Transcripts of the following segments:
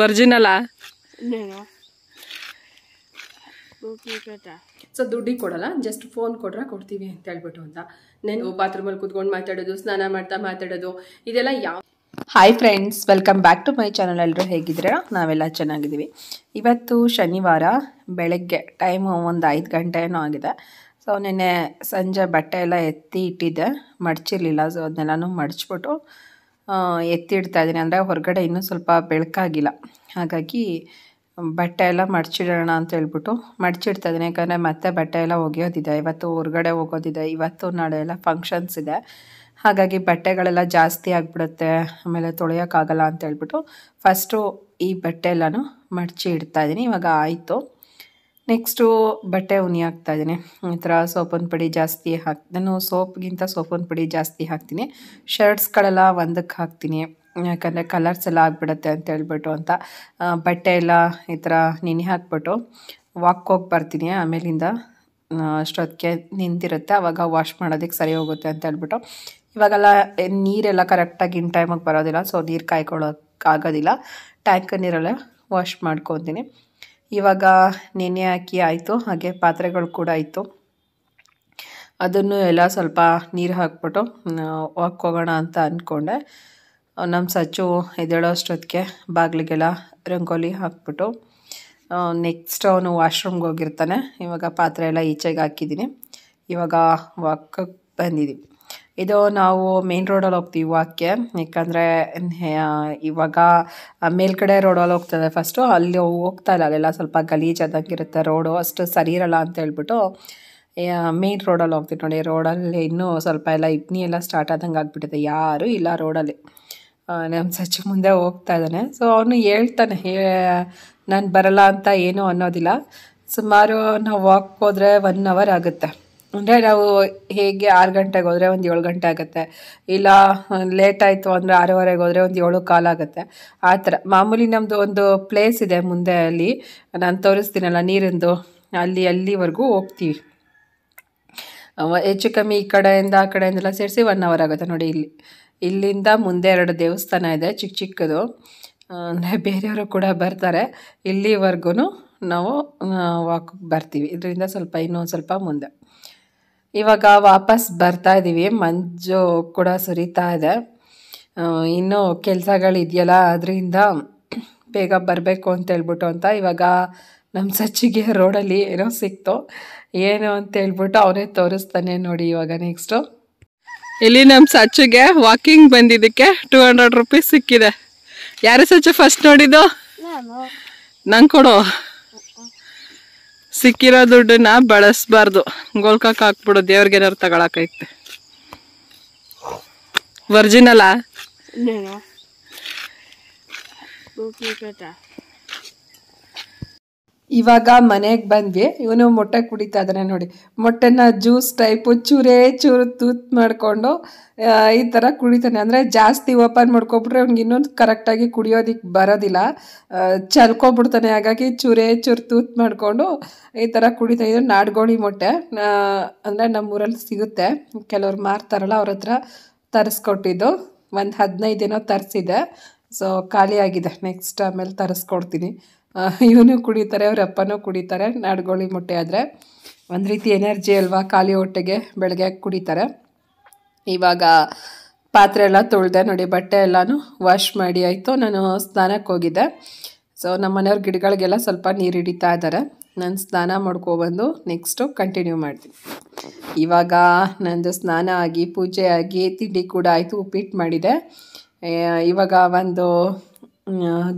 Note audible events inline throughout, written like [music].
ವರ್ಜಿನಲ್ಲಾ so ದುಡ್ಡಿಗೆ ಕೊಡಲ್ಲ just phone ಕೊಟ್ರೆ ಕೊಡ್ತೀವಿ ಅಂತ ಹೇಳ್ಬಿಟ್ಟು ಅಂತ ನಾನು ಬಾತ್ರೂಮಲ್ಲಿ ಕೂತ್ಕೊಂಡು ಮಾತಾಡೋದು ಸ್ನಾನ ಮಾಡ್ತಾ ಮಾತಾಡೋದು ಇದೆಲ್ಲ ಯಾವ hi friends welcome back to my channel ಎಲ್ಲರೂ ಹೇಗಿದ್ರೆ ನಾವೆಲ್ಲ ಚೆನ್ನಾಗಿದ್ದೀವಿ ಇವತ್ತು ಶನಿವಾರ ಬೆಳಗ್ಗೆ ಟೈಮು ಒಂದು ಐದು ಏನೋ ಆಗಿದೆ ಸೊ ನಿನ್ನೆ ಸಂಜೆ ಬಟ್ಟೆ ಎಲ್ಲ ಎತ್ತಿ ಇಟ್ಟಿದ್ದೆ ಮಡಚಿರಲಿಲ್ಲ ಸೊ ಅದನ್ನೆಲ್ಲನೂ ಮಡ್ಚ್ಬಿಟ್ಟು ಎತ್ತಿಡ್ತಾ ಇದ್ದೀನಿ ಅಂದರೆ ಹೊರಗಡೆ ಇನ್ನೂ ಸ್ವಲ್ಪ ಬೆಳಕಾಗಿಲ್ಲ ಹಾಗಾಗಿ ಬಟ್ಟೆ ಎಲ್ಲ ಮಡಚಿಡೋಣ ಅಂತ ಹೇಳ್ಬಿಟ್ಟು ಮಡಚಿಡ್ತಾ ಇದ್ದೀನಿ ಯಾಕಂದರೆ ಮತ್ತೆ ಬಟ್ಟೆ ಎಲ್ಲ ಒಗೆಯೋದಿದೆ ಇವತ್ತು ಹೊರಗಡೆ ಹೋಗೋದಿದೆ ಇವತ್ತು ನಾಳೆ ಎಲ್ಲ ಫಂಕ್ಷನ್ಸ್ ಇದೆ ಹಾಗಾಗಿ ಬಟ್ಟೆಗಳೆಲ್ಲ ಜಾಸ್ತಿ ಆಗಿಬಿಡುತ್ತೆ ಆಮೇಲೆ ತೊಳೆಯೋಕ್ಕಾಗಲ್ಲ ಅಂತ ಹೇಳ್ಬಿಟ್ಟು ಫಸ್ಟು ಈ ಬಟ್ಟೆ ಎಲ್ಲನೂ ಮಡಚಿ ಇಡ್ತಾಯಿದ್ದೀನಿ ಇವಾಗ ಆಯಿತು ನೆಕ್ಸ್ಟು ಬಟ್ಟೆ ಉನಿ ಹಾಕ್ತಾ ಇದ್ದೀನಿ ಈ ಥರ ಸೋಪನ್ ಪುಡಿ ಜಾಸ್ತಿ ಹಾಕ್ ನಾನು ಸೋಪ್ಗಿಂತ ಸೋಪನ್ ಪುಡಿ ಜಾಸ್ತಿ ಹಾಕ್ತೀನಿ ಶರ್ಟ್ಸ್ಗಳೆಲ್ಲ ಒಂದಕ್ಕೆ ಹಾಕ್ತೀನಿ ಯಾಕಂದರೆ ಕಲರ್ಸ್ ಎಲ್ಲ ಆಗಿಬಿಡುತ್ತೆ ಅಂತ ಹೇಳ್ಬಿಟ್ಟು ಅಂತ ಬಟ್ಟೆ ಎಲ್ಲ ಈ ಥರ ನೆನೆ ಹಾಕ್ಬಿಟ್ಟು ವಾಕ್ ಹೋಗಿ ಬರ್ತೀನಿ ಆಮೇಲಿಂದ ಅಷ್ಟೊತ್ತಿಗೆ ನಿಂತಿರುತ್ತೆ ಆವಾಗ ವಾಶ್ ಮಾಡೋದಕ್ಕೆ ಸರಿ ಹೋಗುತ್ತೆ ಅಂತ ಹೇಳ್ಬಿಟ್ಟು ಇವಾಗೆಲ್ಲ ನೀರೆಲ್ಲ ಕರೆಕ್ಟಾಗಿ ಇನ್ ಟೈಮಿಗೆ ಬರೋದಿಲ್ಲ ಸೊ ನೀರು ಕಾಯ್ಕೊಳ್ಳೋಕ್ಕಾಗೋದಿಲ್ಲ ಟ್ಯಾಂಕ್ ನೀರೆಲ್ಲ ವಾಶ್ ಮಾಡ್ಕೊತೀನಿ ಇವಾಗ ನೆನೆ ಹಾಕಿ ಆಯಿತು ಹಾಗೆ ಪಾತ್ರೆಗಳು ಕೂಡ ಇತ್ತು ಅದನ್ನು ಎಲ್ಲ ಸ್ವಲ್ಪ ನೀರು ಹಾಕ್ಬಿಟ್ಟು ಹೋಗೋಣ ಅಂತ ಅಂದ್ಕೊಂಡೆ ನಮ್ಮ ಸಚ್ಚು ಎದ್ದೇಳೋ ಅಷ್ಟೊತ್ತಿಗೆ ಬಾಗಿಲಿಗೆಲ್ಲ ರಂಗೋಲಿ ಹಾಕ್ಬಿಟ್ಟು ನೆಕ್ಸ್ಟ್ ಅವನು ವಾಶ್ರೂಮ್ಗೆ ಹೋಗಿರ್ತಾನೆ ಇವಾಗ ಪಾತ್ರೆ ಎಲ್ಲ ಈಚೆಗೆ ಹಾಕಿದ್ದೀನಿ ಇವಾಗ ವಾಕಕ್ಕೆ ಬಂದಿದ್ದೀವಿ ಇದು ನಾವು ಮೇನ್ ರೋಡಲ್ಲಿ ಹೋಗ್ತೀವಿ ವಾಕ್ಗೆ ಯಾಕಂದರೆ ಇವಾಗ ಮೇಲ್ಗಡೆ ರೋಡಲ್ಲಿ ಹೋಗ್ತದೆ ಫಸ್ಟು ಅಲ್ಲಿ ಹೋಗ್ತಾ ಇಲ್ಲ ಅಲ್ಲೆಲ್ಲ ಸ್ವಲ್ಪ ಗಲೀಜಾದಂಗಿರುತ್ತೆ ರೋಡು ಅಷ್ಟು ಸರಿ ಇರಲ್ಲ ಅಂತ ಹೇಳ್ಬಿಟ್ಟು ಮೇನ್ ರೋಡಲ್ಲಿ ಹೋಗ್ತೀವಿ ನೋಡಿ ರೋಡಲ್ಲಿ ಇನ್ನೂ ಸ್ವಲ್ಪ ಎಲ್ಲ ಇಡ್ನಿ ಎಲ್ಲ ಸ್ಟಾರ್ಟ್ ಆದಂಗೆ ಆಗಿಬಿಟ್ಟಿದೆ ಯಾರು ಇಲ್ಲ ರೋಡಲ್ಲಿ ನಮ್ಮ ಸಚ್ಚು ಮುಂದೆ ಹೋಗ್ತಾ ಇದ್ದಾನೆ ಸೊ ಅವನು ಹೇಳ್ತಾನೆ ನಾನು ಬರಲ್ಲ ಅಂತ ಏನೂ ಅನ್ನೋದಿಲ್ಲ ಸುಮಾರು ನಾವು ವಾಕ್ ಹೋದರೆ ಒನ್ ಅವರ್ ಆಗುತ್ತೆ ಅಂದರೆ ನಾವು ಹೇಗೆ ಆರು ಗಂಟೆಗೆ ಹೋದರೆ ಒಂದು ಏಳು ಗಂಟೆ ಆಗುತ್ತೆ ಇಲ್ಲ ಲೇಟ್ ಆಯಿತು ಅಂದರೆ ಆರೂವರೆಗೆ ಹೋದರೆ ಒಂದು ಏಳು ಕಾಲಾಗುತ್ತೆ ಆ ಥರ ಮಾಮೂಲಿ ನಮ್ಮದು ಒಂದು ಪ್ಲೇಸ್ ಇದೆ ಮುಂದೆ ಅಲ್ಲಿ ನಾನು ತೋರಿಸ್ತೀನಲ್ಲ ನೀರಿಂದು ಅಲ್ಲಿ ಅಲ್ಲಿವರೆಗೂ ಹೋಗ್ತೀವಿ ಹೆಚ್ಚು ಕಮ್ಮಿ ಈ ಕಡೆಯಿಂದ ಆ ಕಡೆಯಿಂದೆಲ್ಲ ಸೇರಿಸಿ ಒನ್ ಅವರ್ ಆಗುತ್ತೆ ನೋಡಿ ಇಲ್ಲಿ ಇಲ್ಲಿಂದ ಮುಂದೆ ಎರಡು ದೇವಸ್ಥಾನ ಇದೆ ಚಿಕ್ಕ ಚಿಕ್ಕದು ಅಂದರೆ ಬೇರೆಯವರು ಕೂಡ ಬರ್ತಾರೆ ಇಲ್ಲಿವರೆಗೂ ನಾವು ವಾಕ್ ಬರ್ತೀವಿ ಇದರಿಂದ ಸ್ವಲ್ಪ ಇನ್ನೊಂದು ಸ್ವಲ್ಪ ಮುಂದೆ ಇವಾಗ ವಾಪಸ್ ಬರ್ತಾ ಇದ್ದೀವಿ ಮಂಜು ಕೂಡ ಸುರಿತಾ ಇದೆ ಇನ್ನೂ ಕೆಲಸಗಳಿದೆಯಲ್ಲ ಅದರಿಂದ ಬೇಗ ಬರಬೇಕು ಅಂತ ಹೇಳ್ಬಿಟ್ಟು ಅಂತ ಇವಾಗ ನಮ್ಮ ಸಚ್ಚಿಗೆ ರೋಡಲ್ಲಿ ಏನೋ ಸಿಕ್ತು ಏನು ಅಂತ ಹೇಳ್ಬಿಟ್ಟು ಅವನೇ ತೋರಿಸ್ತಾನೆ ನೋಡಿ ಇವಾಗ ನೆಕ್ಸ್ಟು ಇಲ್ಲಿ ನಮ್ಮ ಸಚ್ಚಿಗೆ ವಾಕಿಂಗ್ ಬಂದಿದ್ದಕ್ಕೆ ಟೂ ಹಂಡ್ರೆಡ್ ರುಪೀಸ್ ಸಿಕ್ಕಿದೆ ಯಾರು ಸಚ್ಚು ಫಸ್ಟ್ ನೋಡಿದ್ದು ನಂಗೆ ಕೊಡು ಸಿಕ್ಕಿರೋ ದುಡ್ಡನ್ನ ಬಳಸ್ಬಾರ್ದು ಗೋಲ್ಕಾಕ್ ಹಾಕ್ಬಿಡು ದೇವ್ರಿಗೆ ಏನಾರು ತಗೊಳಕೈತೆ ವರ್ಜಿನಲ್ಲ ಇವಾಗ ಮನೆಗೆ ಬಂದ್ವಿ ಇವನು ಮೊಟ್ಟೆ ಕುಡಿತಾ ಇದ್ದಾನೆ ನೋಡಿ ಮೊಟ್ಟೆನ ಜ್ಯೂಸ್ ಟೈಪು ಚೂರೇ ಚೂರು ತೂತ್ ಮಾಡಿಕೊಂಡು ಈ ಥರ ಕುಡಿತಾನೆ ಅಂದರೆ ಜಾಸ್ತಿ ಓಪನ್ ಮಾಡ್ಕೊಬಿಟ್ರೆ ಅವ್ನಿಗೆ ಇನ್ನೊಂದು ಕರೆಕ್ಟಾಗಿ ಕುಡಿಯೋದಕ್ಕೆ ಬರೋದಿಲ್ಲ ಚಲ್ಕೊಬಿಡ್ತಾನೆ ಹಾಗಾಗಿ ಚೂರೇ ಚೂರು ತೂತ್ ಮಾಡಿಕೊಂಡು ಈ ಥರ ಕುಡಿತಾ ಇದ್ರು ನಾಡ್ಗೋಳಿ ಮೊಟ್ಟೆ ಅಂದರೆ ನಮ್ಮೂರಲ್ಲಿ ಸಿಗುತ್ತೆ ಕೆಲವ್ರು ಮಾರ್ತಾರಲ್ಲ ಅವ್ರ ಹತ್ರ ತರಿಸ್ಕೊಟ್ಟಿದ್ದು ಒಂದು ಹದಿನೈದು ದಿನ ತರಿಸಿದೆ ಸೊ ಖಾಲಿಯಾಗಿದೆ ನೆಕ್ಸ್ಟ್ ಆಮೇಲೆ ತರಿಸ್ಕೊಡ್ತೀನಿ ಇವನು ಕುಡಿತಾರೆ ಅವ್ರ ಅಪ್ಪನೂ ಕುಡಿತಾರೆ ನಾಡ್ಗೋಳಿ ಮೊಟ್ಟೆ ಆದರೆ ಒಂದು ರೀತಿ ಎನರ್ಜಿ ಅಲ್ವಾ ಖಾಲಿ ಹೊಟ್ಟೆಗೆ ಬೆಳಗ್ಗೆ ಕುಡಿತಾರೆ ಇವಾಗ ಪಾತ್ರೆ ಎಲ್ಲ ತೊಳೆದೆ ನೋಡಿ ಬಟ್ಟೆ ಎಲ್ಲನೂ ವಾಶ್ ಮಾಡಿ ಆಯಿತು ನಾನು ಸ್ನಾನಕ್ಕೆ ಹೋಗಿದ್ದೆ ಸೊ ನಮ್ಮ ಮನೆಯವ್ರ ಗಿಡಗಳಿಗೆಲ್ಲ ಸ್ವಲ್ಪ ನೀರು ಹಿಡಿತಾ ಇದ್ದಾರೆ ನಾನು ಸ್ನಾನ ಮಾಡ್ಕೊಬಂದು ನೆಕ್ಸ್ಟು ಕಂಟಿನ್ಯೂ ಮಾಡ್ತೀನಿ ಇವಾಗ ನಂದು ಸ್ನಾನ ಆಗಿ ಪೂಜೆ ಆಗಿ ತಿಂಡಿ ಕೂಡ ಆಯಿತು ಉಪ್ಪಿಟ್ಟು ಮಾಡಿದೆ ಇವಾಗ ಒಂದು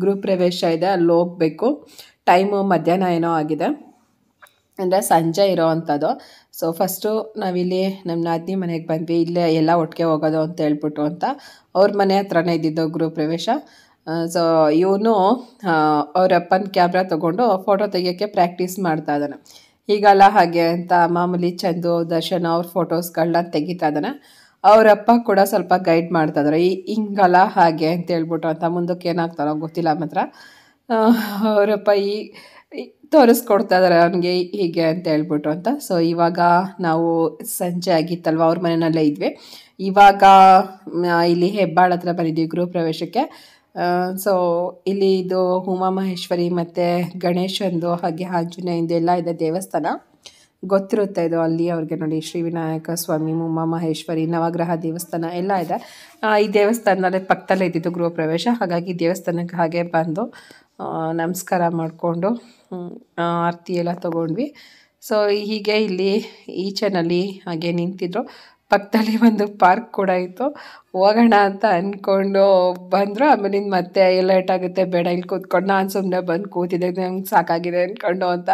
ಗೃಹ ಪ್ರವೇಶ ಇದೆ ಅಲ್ಲಿ ಹೋಗಬೇಕು ಟೈಮು ಮಧ್ಯಾಹ್ನ ಏನೋ ಆಗಿದೆ ಅಂದರೆ ಸಂಜೆ ಇರೋ ಅಂಥದ್ದು ಸೊ ಫಸ್ಟು ನಾವಿಲ್ಲಿ ನಮ್ಮ ನಾದಿನಿ ಮನೆಗೆ ಬಂದ್ವಿ ಇಲ್ಲೇ ಎಲ್ಲ ಒಟ್ಟಿಗೆ ಹೋಗೋದು ಅಂತ ಹೇಳ್ಬಿಟ್ಟು ಅಂತ ಅವ್ರ ಮನೆ ಹತ್ರನೇ ಇದ್ದಿದ್ದು ಗೃಹ ಪ್ರವೇಶ ಸೊ ಇವನು ಅಪ್ಪನ ಕ್ಯಾಮ್ರಾ ತೊಗೊಂಡು ಫೋಟೋ ತೆಗಿಯೋಕ್ಕೆ ಪ್ರಾಕ್ಟೀಸ್ ಮಾಡ್ತಾ ಇದ್ದಾನೆ ಈಗಲ್ಲ ಹಾಗೆ ಅಂತ ಮಾಮೂಲಿ ಚಂದು ದರ್ಶನ್ ಅವ್ರ ಫೋಟೋಸ್ಗಳನ್ನ ತೆಗಿತಾ ಇದ್ದಾನೆ ಅವರಪ್ಪ ಕೂಡ ಸ್ವಲ್ಪ ಗೈಡ್ ಮಾಡ್ತಾಯಿದ್ರು ಈ ಹಿಂಗಲ್ಲ ಹಾಗೆ ಅಂತ ಹೇಳ್ಬಿಟ್ಟು ಅಂತ ಮುಂದಕ್ಕೆ ಏನಾಗ್ತಾರೋ ಗೊತ್ತಿಲ್ಲ ಮಾತ್ರ ಅವರಪ್ಪ ಈ ತೋರಿಸ್ಕೊಡ್ತಾ ಇದ್ದಾರೆ ಅವನಿಗೆ ಹೀಗೆ ಅಂತ ಹೇಳ್ಬಿಟ್ಟು ಅಂತ ಸೊ ಇವಾಗ ನಾವು ಸಂಜೆ ಆಗಿತ್ತಲ್ವ ಅವ್ರ ಮನೆಯಲ್ಲೇ ಇದ್ವಿ ಇವಾಗ ಇಲ್ಲಿ ಹೆಬ್ಬಾಳ ಹತ್ರ ಬಂದಿದ್ವಿ ಗೃಹ ಪ್ರವೇಶಕ್ಕೆ ಸೊ ಇಲ್ಲಿ ಇದು ಉಮಾ ಮಹೇಶ್ವರಿ ಮತ್ತು ಗಣೇಶಂದು ಹಾಗೆ ಆಂಜನೇಯಂದು ಎಲ್ಲ ಇದೆ ದೇವಸ್ಥಾನ ಗೊತ್ತಿರುತ್ತೆ ಇದು ಅಲ್ಲಿ ಅವ್ರಿಗೆ ನೋಡಿ ಶ್ರೀ ವಿನಾಯಕ ಸ್ವಾಮಿ ಮುಮ್ಮ ಮಹೇಶ್ವರಿ ನವಗ್ರಹ ದೇವಸ್ಥಾನ ಎಲ್ಲ ಇದೆ ಈ ದೇವಸ್ಥಾನದಲ್ಲೇ ಪಕ್ಕದಲ್ಲೇ ಇದ್ದಿದ್ದು ಗೃಹ ಪ್ರವೇಶ ಹಾಗಾಗಿ ದೇವಸ್ಥಾನಕ್ಕೆ ಹಾಗೆ ಬಂದು ನಮಸ್ಕಾರ ಮಾಡಿಕೊಂಡು ಆರತಿ ಎಲ್ಲ ತೊಗೊಂಡ್ವಿ ಸೊ ಹೀಗೆ ಇಲ್ಲಿ ಈಚೆನಲ್ಲಿ ಹಾಗೆ ನಿಂತಿದ್ರು ಪಕ್ಕದಲ್ಲಿ ಒಂದು ಪಾರ್ಕ್ ಕೂಡ ಇತ್ತು ಹೋಗೋಣ ಅಂತ ಅಂದ್ಕೊಂಡು ಬಂದರು ಆಮೇಲೆ ಮತ್ತೆ ಲೇಟ್ ಆಗುತ್ತೆ ಬೇಡ ಇಲ್ಲಿ ಕೂತ್ಕೊಂಡು ನಾನು ಸುಮ್ಮನೆ ಬಂದು ಕೂತಿದ್ದೆ ನಂಗೆ ಸಾಕಾಗಿದೆ ಅಂದ್ಕೊಂಡು ಅಂತ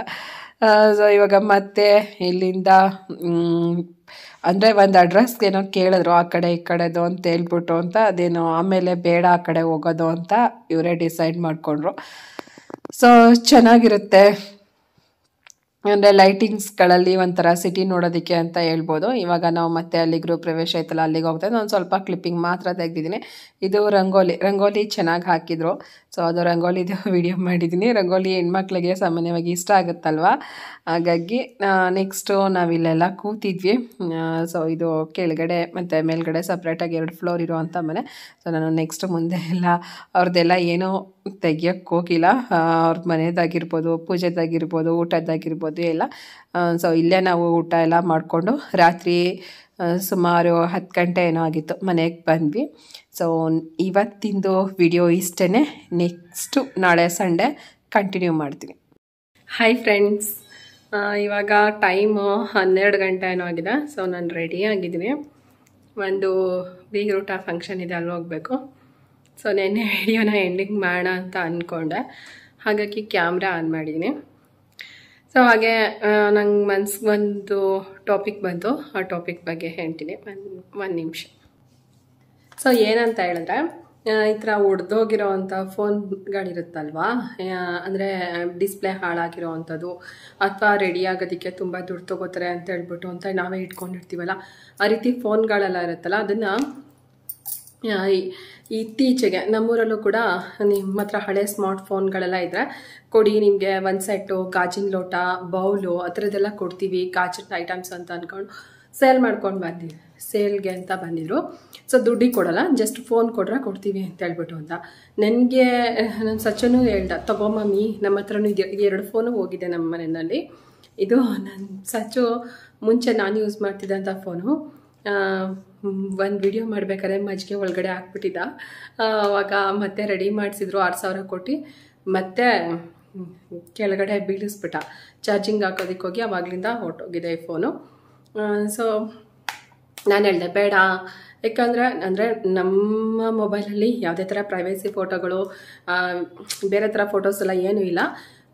ಸೊ ಇವಾಗ ಮತ್ತೆ ಇಲ್ಲಿಂದ ಅಂದರೆ ಒಂದು ಅಡ್ರೆಸ್ಗೆ ಏನೋ ಕೇಳಿದ್ರು ಆ ಕಡೆ ಈ ಕಡೆದು ಅಂತ ಹೇಳ್ಬಿಟ್ಟು ಅಂತ ಅದೇನೋ ಆಮೇಲೆ ಬೇಡ ಆ ಕಡೆ ಹೋಗೋದು ಅಂತ ಇವರೇ ಡಿಸೈಡ್ ಮಾಡಿಕೊಂಡ್ರು ಸೊ ಚೆನ್ನಾಗಿರುತ್ತೆ ಅಂದರೆ ಲೈಟಿಂಗ್ಸ್ಗಳಲ್ಲಿ ಒಂಥರ ಸಿಟಿ ನೋಡೋದಕ್ಕೆ ಅಂತ ಹೇಳ್ಬೋದು ಇವಾಗ ನಾವು ಮತ್ತೆ ಅಲ್ಲಿ ಗೃಹ ಪ್ರವೇಶ ಐತಲ್ಲ ಅಲ್ಲಿಗೆ ಹೋಗ್ತಾ ನಾನು ಸ್ವಲ್ಪ ಕ್ಲಿಪ್ಪಿಂಗ್ ಮಾತ್ರ ತೆಗೆದಿದ್ದೀನಿ ಇದು ರಂಗೋಲಿ ರಂಗೋಲಿ ಚೆನ್ನಾಗಿ ಹಾಕಿದರು ಸೊ ಅದು ರಂಗೋಲಿದು ವಿಡಿಯೋ [laughs] ಮಾಡಿದ್ದೀನಿ ರಂಗೋಲಿ ಹೆಣ್ಮಕ್ಳಿಗೆ ಸಾಮಾನ್ಯವಾಗಿ ಇಷ್ಟ ಆಗುತ್ತಲ್ವ ಹಾಗಾಗಿ ನೆಕ್ಸ್ಟು ನಾವಿಲ್ಲೆಲ್ಲ ಕೂತಿದ್ವಿ ಸೊ ಇದು ಕೆಳಗಡೆ ಮತ್ತು ಮೇಲ್ಗಡೆ ಸಪ್ರೇಟಾಗಿ ಎರಡು ಫ್ಲೋರ್ ಇರುವಂಥ ಮನೆ ಸೊ ನಾನು ನೆಕ್ಸ್ಟ್ ಮುಂದೆ ಎಲ್ಲ ಅವ್ರದ್ದೆಲ್ಲ ಏನೂ ತೆಗಿಯೋಕ್ಕೆ ಹೋಗಿಲ್ಲ ಅವ್ರ ಮನೆಯದಾಗಿರ್ಬೋದು ಪೂಜೆದಾಗಿರ್ಬೋದು ಊಟದ್ದಾಗಿರ್ಬೋದು ಎಲ್ಲ ಸೊ ಇಲ್ಲೇ ನಾವು ಊಟ ಎಲ್ಲ ಮಾಡಿಕೊಂಡು ರಾತ್ರಿ ಸುಮಾರು ಹತ್ತು ಗಂಟೆ ಏನೋ ಆಗಿತ್ತು ಮನೆಗೆ ಬಂದ್ವಿ ಸೊ ಇವತ್ತಿಂದು ವಿಡಿಯೋ ಇಷ್ಟೇ ನೆಕ್ಸ್ಟು ನಾಳೆ ಸಂಡೆ ಕಂಟಿನ್ಯೂ ಮಾಡ್ತೀನಿ ಹಾಯ್ ಫ್ರೆಂಡ್ಸ್ ಇವಾಗ ಟೈಮು ಹನ್ನೆರಡು ಗಂಟೆ ಏನೋ ಆಗಿದೆ ಸೊ ನಾನು ರೆಡಿ ಆಗಿದ್ದೀನಿ ಒಂದು ರೂಟ ಫಂಕ್ಷನ್ ಇದೆ ಅಲ್ಲಿ ಹೋಗಬೇಕು ಸೊ ನೆನ್ನೆ ವಿಡಿಯೋನ [laughs] ಎಂಡಿಂಗ್ ಮಾಡೋಣ ಅಂತ ಅಂದ್ಕೊಂಡೆ ಹಾಗಾಗಿ ಕ್ಯಾಮ್ರಾ ಆನ್ ಮಾಡಿದ್ದೀನಿ ಸೊ ಹಾಗೆ ನಂಗೆ ಮನ್ಸಿಗೆ ಒಂದು ಟಾಪಿಕ್ ಬಂತು ಆ ಟಾಪಿಕ್ ಬಗ್ಗೆ ಹೇಳ್ತೀನಿ ಒಂದು ಒಂದು ನಿಮಿಷ ಸೊ ಏನಂತ ಹೇಳಿದ್ರೆ ಈ ಥರ ಒಡೆದೋಗಿರೋ ಅಂಥ ಫೋನ್ಗಳಿರುತ್ತಲ್ವಾ ಅಂದರೆ ಡಿಸ್ಪ್ಲೇ ಹಾಳಾಗಿರೋ ಅಂಥದ್ದು ಅಥವಾ ರೆಡಿ ಆಗೋದಕ್ಕೆ ತುಂಬ ದುಡ್ಡು ತೊಗೋತಾರೆ ಅಂತ ಹೇಳ್ಬಿಟ್ಟು ಅಂತ ನಾವೇ ಇಟ್ಕೊಂಡಿರ್ತೀವಲ್ಲ ಆ ರೀತಿ ಫೋನ್ಗಳೆಲ್ಲ ಇರುತ್ತಲ್ಲ ಅದನ್ನು ಇತ್ತೀಚೆಗೆ ನಮ್ಮೂರಲ್ಲೂ ಕೂಡ ನಿಮ್ಮ ಹತ್ರ ಹಳೆ ಫೋನ್ಗಳೆಲ್ಲ ಇದ್ದರೆ ಕೊಡಿ ನಿಮಗೆ ಒಂದು ಸೆಟ್ಟು ಗಾಜಿನ ಲೋಟ ಬೌಲು ಆ ಥರದ್ದೆಲ್ಲ ಕೊಡ್ತೀವಿ ಗಾಜಿನ ಐಟಮ್ಸ್ ಅಂತ ಅಂದ್ಕೊಂಡು ಸೇಲ್ ಮಾಡ್ಕೊಂಡು ಬಂದಿ ಸೇಲ್ಗೆ ಅಂತ ಬಂದಿದ್ರು ಸೊ ದುಡ್ಡಿಗೆ ಕೊಡಲ್ಲ ಜಸ್ಟ್ ಫೋನ್ ಕೊಡ್ರೆ ಕೊಡ್ತೀವಿ ಅಂತ ಹೇಳ್ಬಿಟ್ಟು ಅಂತ ನನಗೆ ನನ್ನ ಸಚ್ಚನು ಹೇಳ್ದ ತಗೋ ಮಮ್ಮಿ ನಮ್ಮ ಹತ್ರನೂ ಇದೆ ಎರಡು ಫೋನು ಹೋಗಿದೆ ನಮ್ಮ ಮನೆಯಲ್ಲಿ ಇದು ನನ್ನ ಸಚ್ಚು ಮುಂಚೆ ನಾನು ಯೂಸ್ ಮಾಡ್ತಿದ್ದಂಥ ಫೋನು ಒಂದು ವಿಡಿಯೋ ಮಾಡಬೇಕಾದ್ರೆ ಮಜ್ಜಿಗೆ ಒಳಗಡೆ ಹಾಕ್ಬಿಟ್ಟಿದ್ದ ಆವಾಗ ಮತ್ತೆ ರೆಡಿ ಮಾಡಿಸಿದ್ರು ಆರು ಸಾವಿರ ಕೊಟ್ಟು ಮತ್ತೆ ಕೆಳಗಡೆ ಬೀಳಿಸ್ಬಿಟ್ಟ ಚಾರ್ಜಿಂಗ್ ಹಾಕೋದಕ್ಕೆ ಹೋಗಿ ಹೊಟ್ಟೋಗಿದೆ ಈ ಫೋನು ಸೊ ನಾನು ಹೇಳಿದೆ ಬೇಡ ಯಾಕಂದರೆ ಅಂದರೆ ನಮ್ಮ ಮೊಬೈಲಲ್ಲಿ ಯಾವುದೇ ಥರ ಪ್ರೈವೇಸಿ ಫೋಟೋಗಳು ಬೇರೆ ಥರ ಫೋಟೋಸ್ ಎಲ್ಲ ಏನೂ ಇಲ್ಲ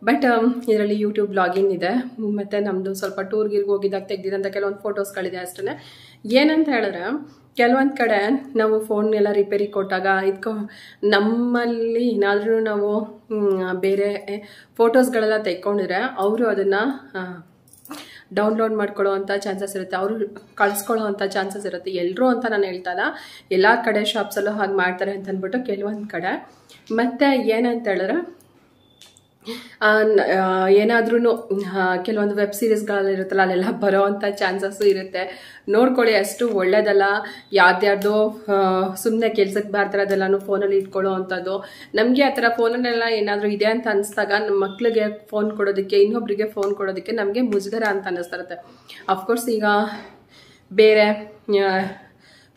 ಬಟ್ ಇದರಲ್ಲಿ ಯೂಟ್ಯೂಬ್ ಲಾಗಿನ್ ಇದೆ ಮತ್ತು ನಮ್ಮದು ಸ್ವಲ್ಪ ಟೂರ್ಗಿರ್ಗೆ ಹೋಗಿದ್ದಾಗ ತೆಗೆದಿದ್ದಂತ ಕೆಲವೊಂದು ಫೋಟೋಸ್ಗಳಿದೆ ಅಷ್ಟೇ ಏನಂತ ಹೇಳಿದ್ರೆ ಕೆಲವೊಂದು ಕಡೆ ನಾವು ಫೋನ್ನೆಲ್ಲ ರಿಪೇರಿ ಕೊಟ್ಟಾಗ ಇದ್ಕೊ ನಮ್ಮಲ್ಲಿ ಏನಾದರೂ ನಾವು ಬೇರೆ ಫೋಟೋಸ್ಗಳೆಲ್ಲ ತೆಕ್ಕೊಂಡಿದ್ರೆ ಅವರು ಅದನ್ನು ಡೌನ್ಲೋಡ್ ಮಾಡ್ಕೊಳ್ಳೋ ಚಾನ್ಸಸ್ ಇರುತ್ತೆ ಅವರು ಕಳಿಸ್ಕೊಳ್ಳೋ ಚಾನ್ಸಸ್ ಇರುತ್ತೆ ಎಲ್ಲರೂ ಅಂತ ನಾನು ಹೇಳ್ತಾ ಇಲ್ಲ ಎಲ್ಲ ಕಡೆ ಶಾಪ್ಸಲ್ಲೂ ಹಾಗೆ ಮಾಡ್ತಾರೆ ಅಂತ ಕೆಲವೊಂದು ಕಡೆ ಮತ್ತು ಏನಂತ ಹೇಳಿದ್ರೆ ಏನಾದ್ರೂ ಕೆಲವೊಂದು ವೆಬ್ ಇರುತ್ತಲ್ಲ ಅಲ್ಲೆಲ್ಲ ಬರೋ ಅಂತ ಚಾನ್ಸಸ್ಸು ಇರುತ್ತೆ ನೋಡ್ಕೊಳ್ಳಿ ಅಷ್ಟು ಒಳ್ಳೇದಲ್ಲ ಯಾವ್ದ್ಯಾರ್ದೋ ಸುಮ್ಮನೆ ಕೆಲ್ಸಕ್ಕೆ ಫೋನ್ ಫೋನಲ್ಲಿ ಇಟ್ಕೊಳ್ಳೋ ಅಂಥದ್ದು ನಮಗೆ ಆ ಥರ ಫೋನಲ್ಲೆಲ್ಲ ಏನಾದರೂ ಇದೆ ಅಂತ ಅನಿಸ್ದಾಗ ನಮ್ಮ ಮಕ್ಳಿಗೆ ಫೋನ್ ಕೊಡೋದಕ್ಕೆ ಇನ್ನೊಬ್ಬರಿಗೆ ಫೋನ್ ಕೊಡೋದಕ್ಕೆ ನಮಗೆ ಮುಜುಗರ ಅಂತ ಅನ್ನಿಸ್ತಾರತ್ತೆ ಆಫ್ಕೋರ್ಸ್ ಅಫ್ಕೋರ್ಸ್ ಈಗ ಬೇರೆ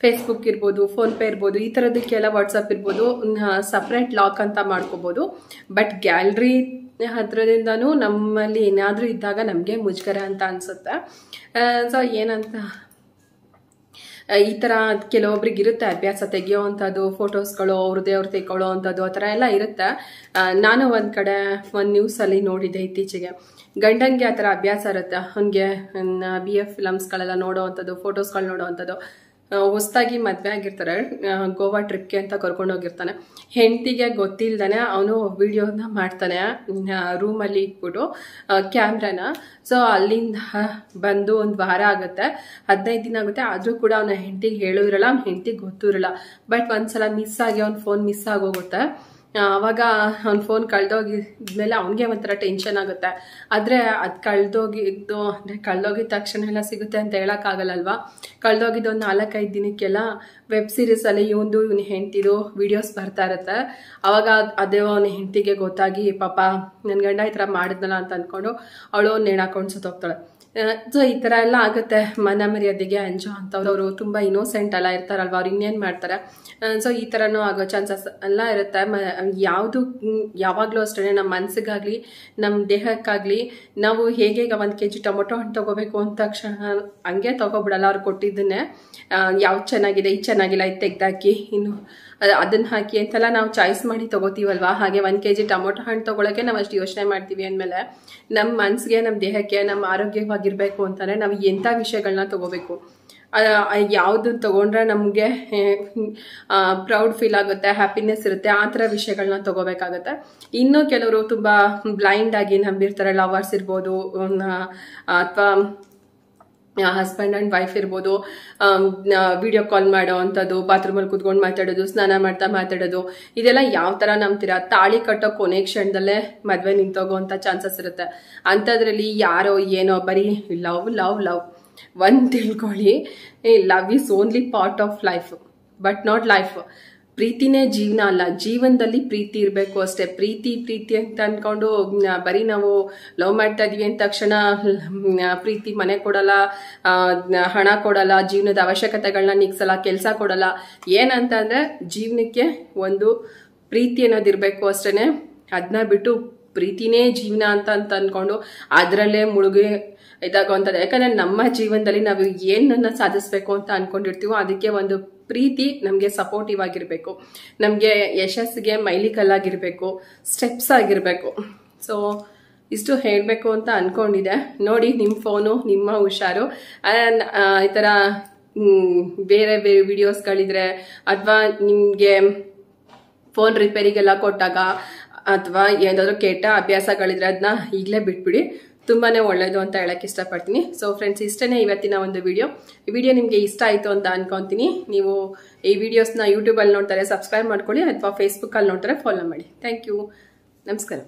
ಫೇಸ್ಬುಕ್ ಇರ್ಬೋದು ಫೋನ್ಪೇ ಇರ್ಬೋದು ಈ ಥರದಕ್ಕೆಲ್ಲ ವಾಟ್ಸಪ್ ಇರ್ಬೋದು ಸಪ್ರೇಟ್ ಲಾಕ್ ಅಂತ ಮಾಡ್ಕೋಬೋದು ಬಟ್ ಗ್ಯಾಲ್ರಿ ಹತ್ರದಿಂದನೂ ನಮ್ಮಲ್ಲಿ ಏನಾದರೂ ಇದ್ದಾಗ ನಮಗೆ ಮುಜುಗರ ಅಂತ ಅನಿಸುತ್ತೆ ಸೊ ಏನಂತ ಈ ಥರ ಕೆಲವೊಬ್ರಿಗೆ ಇರುತ್ತೆ ಅಭ್ಯಾಸ ತೆಗಿಯೋ ಅಂಥದ್ದು ಫೋಟೋಸ್ಗಳು ಅವ್ರದ್ದೇ ಅವ್ರು ತೆಗೊಳ್ಳೋ ಅಂಥದ್ದು ಆ ಥರ ಎಲ್ಲ ಇರುತ್ತೆ ನಾನು ಒಂದು ಕಡೆ ಒಂದು ನ್ಯೂಸಲ್ಲಿ ನೋಡಿದ್ದೆ ಇತ್ತೀಚೆಗೆ ಗಂಡಂಗೆ ಆ ಥರ ಅಭ್ಯಾಸ ಇರುತ್ತೆ ಅವನಿಗೆ ಬಿ ಎಫ್ ಫಿಲಮ್ಸ್ಗಳೆಲ್ಲ ನೋಡೋವಂಥದ್ದು ಫೋಟೋಸ್ಗಳು ನೋಡೋವಂಥದ್ದು ಹೊಸ್ದಾಗಿ ಮದುವೆ ಆಗಿರ್ತಾರೆ ಗೋವಾ ಟ್ರಿಪ್ಗೆ ಅಂತ ಕರ್ಕೊಂಡೋಗಿರ್ತಾನೆ ಹೆಂಡತಿಗೆ ಗೊತ್ತಿಲ್ದಾನೆ ಅವನು ವಿಡಿಯೋನ ಮಾಡ್ತಾನೆ ರೂಮಲ್ಲಿ ಇಟ್ಬಿಟ್ಟು ಕ್ಯಾಮ್ರಾನ ಸೊ ಅಲ್ಲಿಂದ ಬಂದು ಒಂದು ವಾರ ಆಗುತ್ತೆ ಹದಿನೈದು ದಿನ ಆಗುತ್ತೆ ಆದರೂ ಕೂಡ ಅವನ ಹೆಂಡತಿಗೆ ಹೇಳಿರಲ್ಲ ಅವ್ನ ಹೆಂಡತಿಗೆ ಗೊತ್ತಿರಲ್ಲ ಬಟ್ ಒಂದ್ಸಲ ಮಿಸ್ ಆಗಿ ಅವ್ನ ಫೋನ್ ಮಿಸ್ ಆಗೋಗುತ್ತೆ ಆವಾಗ ಅವ್ನ ಫೋನ್ ಕಳೆದೋಗಿದ್ಮೇಲೆ ಅವನಿಗೆ ಒಂಥರ ಟೆನ್ಷನ್ ಆಗುತ್ತೆ ಆದರೆ ಅದು ಕಳೆದೋಗಿದ್ದು ಅಂದರೆ ಕಳೆದೋಗಿದ ತಕ್ಷಣ ಎಲ್ಲ ಸಿಗುತ್ತೆ ಅಂತ ಹೇಳೋಕ್ಕಾಗಲ್ಲವಾ ಕಳೆದೋಗಿದ್ದು ಒಂದು ನಾಲ್ಕೈದು ದಿನಕ್ಕೆಲ್ಲ ವೆಬ್ ಸೀರೀಸಲ್ಲಿ ಇವಂದು ಇವನು ಹೆಂಡ್ತಿದು ವೀಡಿಯೋಸ್ ಬರ್ತಾ ಇರುತ್ತೆ ಆವಾಗ ಅದೇ ಅವನ ಹೆಂಡ್ತಿಗೆ ಗೊತ್ತಾಗಿ ಪಾಪ ನನ್ನ ಗಂಡ ಈ ಥರ ಮಾಡಿದ್ನಲ್ಲ ಅಂತ ಅಂದ್ಕೊಂಡು ಅವಳು ನೇಣಾಕೊಂಡು ಸತ್ತೋಗ್ತಾಳೆ ಸೊ ಈ ಥರ ಎಲ್ಲ ಆಗುತ್ತೆ ಮನ ಮರ್ಯಾದೆಗೆ ಅಂಜೋ ಅವರು ತುಂಬ ಇನ್ನೋಸೆಂಟ್ ಎಲ್ಲ ಇರ್ತಾರಲ್ವ ಅವ್ರು ಇನ್ನೇನು ಮಾಡ್ತಾರೆ ಸೊ ಈ ಥರನೂ ಆಗೋ ಚಾನ್ಸಸ್ ಎಲ್ಲ ಇರುತ್ತೆ ಮ ಯಾವುದು ಯಾವಾಗಲೂ ಅಷ್ಟೇ ನಮ್ಮ ಮನಸ್ಸಿಗಾಗಲಿ ನಮ್ಮ ದೇಹಕ್ಕಾಗಲಿ ನಾವು ಹೇಗೆ ಒಂದು ಕೆ ಜಿ ಟೊಮೊಟೊ ಹಣ್ಣು ತೊಗೋಬೇಕು ಅಂತ ತಕ್ಷಣ ಹಂಗೆ ತೊಗೊಬಿಡಲ್ಲ ಅವ್ರು ಕೊಟ್ಟಿದ್ದನ್ನೇ ಯಾವ್ದು ಚೆನ್ನಾಗಿದೆ ಈ ಚೆನ್ನಾಗಿಲ್ಲ ಇದು ತೆಗ್ದಾಕಿ ಇನ್ನು ಅದನ್ನು ಹಾಕಿ ಅಂತೆಲ್ಲ ನಾವು ಚಾಯ್ಸ್ ಮಾಡಿ ತೊಗೋತೀವಲ್ವ ಹಾಗೆ ಒಂದು ಕೆ ಜಿ ಟೊಮೊಟೊ ಹಣ್ಣು ತೊಗೊಳಕ್ಕೆ ನಾವು ಅಷ್ಟು ಯೋಚನೆ ಮಾಡ್ತೀವಿ ಅಂದಮೇಲೆ ನಮ್ಮ ಮನಸ್ಸಿಗೆ ನಮ್ಮ ದೇಹಕ್ಕೆ ನಮ್ಮ ಆರೋಗ್ಯವಾಗಿ ಆಗಿರಬೇಕು ಅಂತಾರೆ ನಾವು ಎಂಥ ವಿಷಯಗಳನ್ನ ತಗೋಬೇಕು ಯಾವುದು ತಗೊಂಡ್ರೆ ನಮಗೆ ಪ್ರೌಡ್ ಫೀಲ್ ಆಗುತ್ತೆ ಹ್ಯಾಪಿನೆಸ್ ಇರುತ್ತೆ ಆ ಥರ ವಿಷಯಗಳನ್ನ ತಗೋಬೇಕಾಗುತ್ತೆ ಇನ್ನೂ ಕೆಲವರು ತುಂಬ ಬ್ಲೈಂಡಾಗಿ ನಂಬಿರ್ತಾರೆ ಲವರ್ಸ್ ಇರ್ಬೋದು ಅಥವಾ ಹಸ್ಬೆಂಡ್ ಆ್ಯಂಡ್ ವೈಫ್ ಇರ್ಬೋದು ವಿಡಿಯೋ ಕಾಲ್ ಮಾಡೋ ಅಂಥದ್ದು ಬಾತ್ರೂಮಲ್ಲಿ ಕುತ್ಕೊಂಡು ಮಾತಾಡೋದು ಸ್ನಾನ ಮಾಡ್ತಾ ಮಾತಾಡೋದು ಇದೆಲ್ಲ ಯಾವ ಥರ ನಂಬ್ತೀರಾ ತಾಳಿ ಕಟ್ಟೋ ಕೊನೆ ಕ್ಷಣದಲ್ಲೇ ಮದುವೆ ನಿಂತೋಗೋವಂಥ ಚಾನ್ಸಸ್ ಇರುತ್ತೆ ಅಂಥದ್ರಲ್ಲಿ ಯಾರೋ ಏನೋ ಬರೀ ಲವ್ ಲವ್ ಲವ್ ಒಂದು ತಿಳ್ಕೊಳ್ಳಿ love is only part of life but not life ಪ್ರೀತಿನೇ ಜೀವನ ಅಲ್ಲ ಜೀವನದಲ್ಲಿ ಪ್ರೀತಿ ಇರಬೇಕು ಅಷ್ಟೇ ಪ್ರೀತಿ ಪ್ರೀತಿ ಅಂತ ಅಂದ್ಕೊಂಡು ಬರೀ ನಾವು ಲವ್ ಮಾಡ್ತಾ ಇದೀವಿ ಅಂತ ತಕ್ಷಣ ಪ್ರೀತಿ ಮನೆ ಕೊಡಲ್ಲ ಹಣ ಕೊಡಲ್ಲ ಜೀವನದ ಅವಶ್ಯಕತೆಗಳನ್ನ ನಿಗ್ಸಲ್ಲ ಕೆಲಸ ಕೊಡಲ್ಲ ಏನಂತ ಅಂದರೆ ಜೀವನಕ್ಕೆ ಒಂದು ಪ್ರೀತಿ ಇರಬೇಕು ಅಷ್ಟೇ ಅದನ್ನ ಬಿಟ್ಟು ಪ್ರೀತಿನೇ ಜೀವನ ಅಂತ ಅಂತ ಅಂದ್ಕೊಂಡು ಅದರಲ್ಲೇ ಮುಳುಗಿ ಇದಾಗುವಂಥದ್ದು ಯಾಕಂದ್ರೆ ನಮ್ಮ ಜೀವನದಲ್ಲಿ ನಾವು ಏನನ್ನ ಸಾಧಿಸ್ಬೇಕು ಅಂತ ಅನ್ಕೊಂಡಿರ್ತೀವೋ ಅದಕ್ಕೆ ಒಂದು ಪ್ರೀತಿ ನಮಗೆ ಸಪೋರ್ಟಿವ್ ಆಗಿರಬೇಕು ನಮಗೆ ಯಶಸ್ಸಿಗೆ ಮೈಲಿಕಲ್ಲಾಗಿರಬೇಕು ಸ್ಟೆಪ್ಸ್ ಆಗಿರಬೇಕು ಸೊ ಇಷ್ಟು ಹೇಳಬೇಕು ಅಂತ ಅಂದ್ಕೊಂಡಿದೆ ನೋಡಿ ನಿಮ್ಮ ಫೋನು ನಿಮ್ಮ ಹುಷಾರು ಈ ಥರ ಬೇರೆ ಬೇರೆ ವಿಡಿಯೋಸ್ಗಳಿದ್ರೆ ಅಥವಾ ನಿಮಗೆ ಫೋನ್ ರಿಪೇರಿಗೆಲ್ಲ ಕೊಟ್ಟಾಗ ಅಥವಾ ಏನಾದರೂ ಕೆಟ್ಟ ಅಭ್ಯಾಸಗಳಿದ್ರೆ ಅದನ್ನ ಈಗಲೇ ಬಿಟ್ಬಿಡಿ ತುಂಬಾ ಒಳ್ಳೆಯದು ಅಂತ ಹೇಳಕ್ಕೆ ಇಷ್ಟಪಡ್ತೀನಿ ಸೊ ಫ್ರೆಂಡ್ಸ್ ಇಷ್ಟೇ ಇವತ್ತಿನ ಒಂದು ವಿಡಿಯೋ ಈ ವಿಡಿಯೋ ನಿಮಗೆ ಇಷ್ಟ ಆಯಿತು ಅಂತ ಅನ್ಕೊಂತೀನಿ ನೀವು ಈ ವಿಡಿಯೋಸ್ನ ಯೂಟ್ಯೂಬಲ್ಲಿ ನೋಡ್ತಾರೆ ಸಬ್ಸ್ಕ್ರೈಬ್ ಮಾಡ್ಕೊಳ್ಳಿ ಅಥವಾ ಫೇಸ್ಬುಕ್ಕಲ್ಲಿ ನೋಡ್ತಾರೆ ಫಾಲೋ ಮಾಡಿ ಥ್ಯಾಂಕ್ ಯು ನಮಸ್ಕಾರ